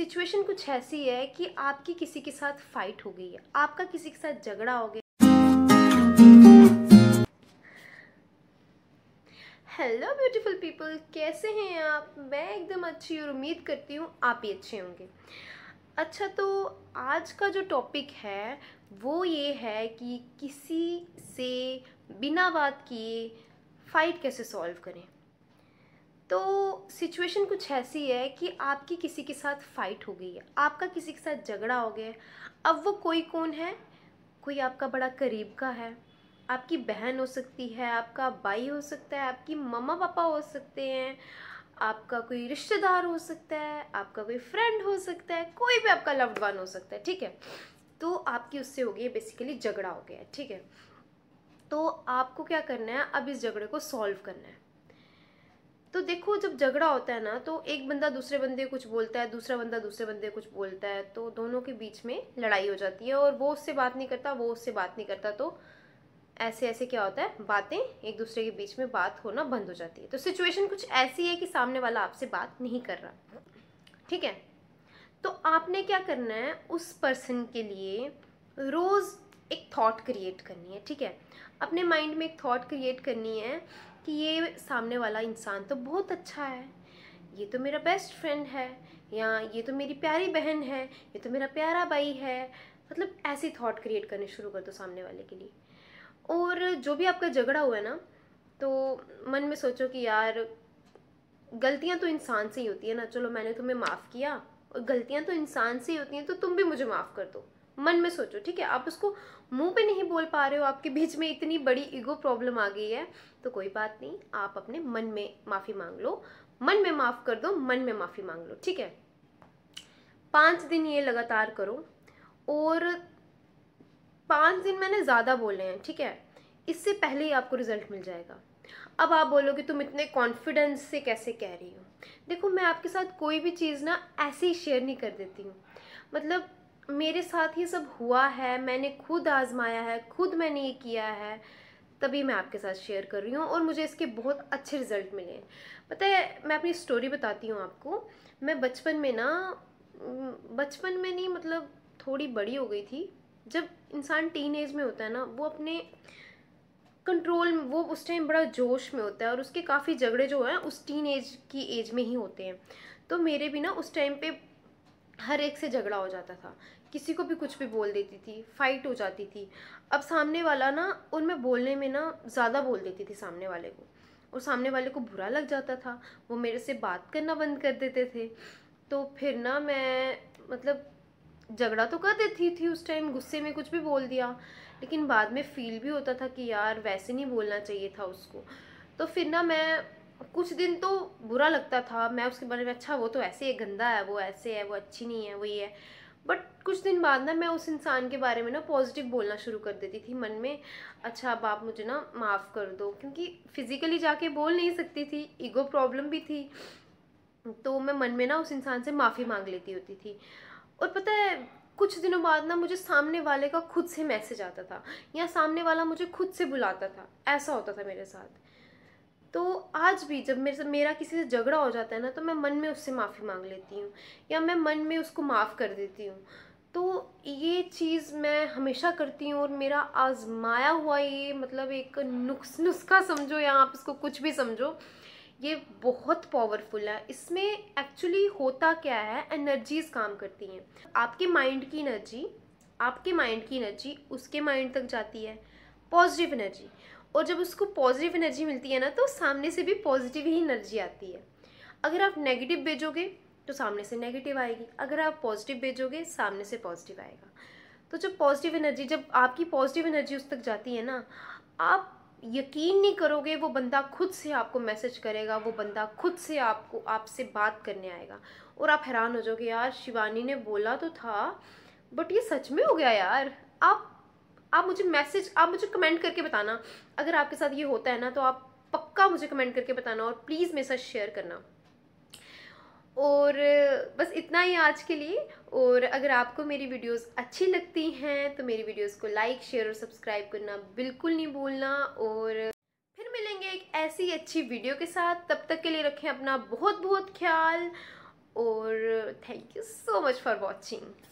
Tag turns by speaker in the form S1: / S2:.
S1: situation कुछ ऐसी है कि आपकी किसी के साथ फाइट हो गई है आपका किसी के साथ झगड़ा हो गया हेलो ब्यूटीफुल पीपल कैसे हैं आप मैं एकदम अच्छी और उम्मीद करती हूँ आप ही अच्छे होंगे अच्छा तो आज का जो टॉपिक है वो ये है कि किसी से बिना बात किए फाइट कैसे सॉल्व करें तो सिचुएशन कुछ ऐसी है कि आपकी किसी के साथ फ़ाइट हो गई है आपका किसी के साथ झगड़ा हो गया है अब वो कोई कौन है कोई आपका बड़ा करीब का है आपकी बहन हो सकती है आपका भाई हो सकता है आपकी मम्मा पापा हो सकते हैं आपका कोई रिश्तेदार हो सकता है आपका कोई फ्रेंड हो सकता है कोई भी आपका लव्ड वन हो सकता है ठीक है तो आपकी उससे हो गई बेसिकली झगड़ा हो गया ठीक है तो आपको क्या करना है अब इस झगड़े को सॉल्व करना है तो देखो जब झगड़ा होता है ना तो एक बंदा दूसरे बंदे कुछ बोलता है दूसरा बंदा दूसरे बंदे कुछ बोलता है तो दोनों के बीच में लड़ाई हो जाती है और वो उससे बात नहीं करता वो उससे बात नहीं करता तो ऐसे ऐसे क्या होता है बातें एक दूसरे के बीच में बात होना बंद हो जाती है तो सिचुएशन कुछ ऐसी है कि सामने वाला आपसे बात नहीं कर रहा ठीक है तो आपने क्या करना है उस पर्सन के लिए रोज़ एक थॉट क्रिएट करनी है ठीक है अपने माइंड में एक थॉट क्रिएट करनी है कि ये सामने वाला इंसान तो बहुत अच्छा है ये तो मेरा बेस्ट फ्रेंड है या ये तो मेरी प्यारी बहन है ये तो मेरा प्यारा भाई है मतलब ऐसे थॉट क्रिएट करने शुरू कर दो सामने वाले के लिए और जो भी आपका झगड़ा हुआ है ना तो मन में सोचो कि यार गलतियाँ तो इंसान से ही होती है ना चलो मैंने तुम्हें माफ़ किया और गलतियाँ तो इंसान से ही होती हैं तो तुम भी मुझे माफ़ कर दो मन में सोचो ठीक है आप उसको मुंह पे नहीं बोल पा रहे हो आपके बीच में इतनी बड़ी ईगो प्रॉब्लम आ गई है तो कोई बात नहीं आप अपने मन में माफ़ी मांग लो मन में माफ़ कर दो मन में माफ़ी मांग लो ठीक है पाँच दिन ये लगातार करो और पाँच दिन मैंने ज़्यादा बोले हैं ठीक है इससे पहले ही आपको रिजल्ट मिल जाएगा अब आप बोलोगे तुम इतने कॉन्फिडेंस से कैसे कह रही हो देखो मैं आपके साथ कोई भी चीज़ ना ऐसे ही शेयर नहीं कर देती हूँ मतलब मेरे साथ ये सब हुआ है मैंने खुद आजमाया है खुद मैंने ये किया है तभी मैं आपके साथ शेयर कर रही हूँ और मुझे इसके बहुत अच्छे रिज़ल्ट मिले हैं पता है मैं अपनी स्टोरी बताती हूँ आपको मैं बचपन में ना बचपन में नहीं मतलब थोड़ी बड़ी हो गई थी जब इंसान टीन में होता है ना वो अपने कंट्रोल वो उस टाइम बड़ा जोश में होता है और उसके काफ़ी झगड़े जो हैं उस टीन की एज में ही होते हैं तो मेरे भी ना उस टाइम पे हर एक से झगड़ा हो जाता था किसी को भी कुछ भी बोल देती थी फाइट हो जाती थी अब सामने वाला ना उनमें बोलने में ना ज़्यादा बोल देती थी सामने वाले को और सामने वाले को बुरा लग जाता था वो मेरे से बात करना बंद कर देते थे तो फिर ना मैं मतलब झगड़ा तो कर देती थी उस टाइम गुस्से में कुछ भी बोल दिया लेकिन बाद में फील भी होता था कि यार वैसे नहीं बोलना चाहिए था उसको तो फिर ना मैं कुछ दिन तो बुरा लगता था मैं उसके बारे में अच्छा वो तो ऐसे है गंदा है वो ऐसे है वो अच्छी नहीं है वही है बट कुछ दिन बाद ना मैं उस इंसान के बारे में ना पॉजिटिव बोलना शुरू कर देती थी मन में अच्छा अब आप मुझे ना माफ़ कर दो क्योंकि फ़िज़िकली जाके बोल नहीं सकती थी ईगो प्रॉब्लम भी थी तो मैं मन में ना उस इंसान से माफ़ी मांग लेती होती थी और पता है कुछ दिनों बाद ना मुझे सामने वाले का खुद से मैसेज आता था या सामने वाला मुझे खुद से बुलाता था ऐसा होता था मेरे साथ तो आज भी जब मेरे से मेरा किसी से झगड़ा हो जाता है ना तो मैं मन में उससे माफ़ी मांग लेती हूँ या मैं मन में उसको माफ़ कर देती हूँ तो ये चीज़ मैं हमेशा करती हूँ और मेरा आजमाया हुआ ये मतलब एक नुस् नुस्खा समझो या आप इसको कुछ भी समझो ये बहुत पावरफुल है इसमें एक्चुअली होता क्या है एनर्जीज काम करती हैं आपके माइंड की एनर्जी आपके माइंड की एनर्जी उसके माइंड तक जाती है पॉजिटिव एनर्जी और जब उसको पॉजिटिव एनर्जी मिलती है ना तो सामने से भी पॉजिटिव ही एनर्जी आती है अगर आप नेगेटिव भेजोगे तो सामने से नेगेटिव आएगी अगर आप पॉजिटिव भेजोगे सामने से पॉजिटिव आएगा तो जब पॉजिटिव एनर्जी जब आपकी पॉजिटिव एनर्जी उस तक जाती है ना आप यकीन नहीं करोगे वो बंदा खुद से आपको मैसेज करेगा वो बंदा खुद से आपको आपसे बात करने आएगा और आप हैरान हो जाओगे यार शिवानी ने बोला तो था बट ये सच में हो गया यार आप आप मुझे मैसेज आप मुझे कमेंट करके बताना अगर आपके साथ ये होता है ना तो आप पक्का मुझे कमेंट करके बताना और प्लीज़ मेरे साथ शेयर करना और बस इतना ही आज के लिए और अगर आपको मेरी वीडियोस अच्छी लगती हैं तो मेरी वीडियोस को लाइक शेयर और सब्सक्राइब करना बिल्कुल नहीं भूलना और फिर मिलेंगे एक ऐसी अच्छी वीडियो के साथ तब तक के लिए रखें अपना बहुत बहुत ख्याल और thank you so much for watching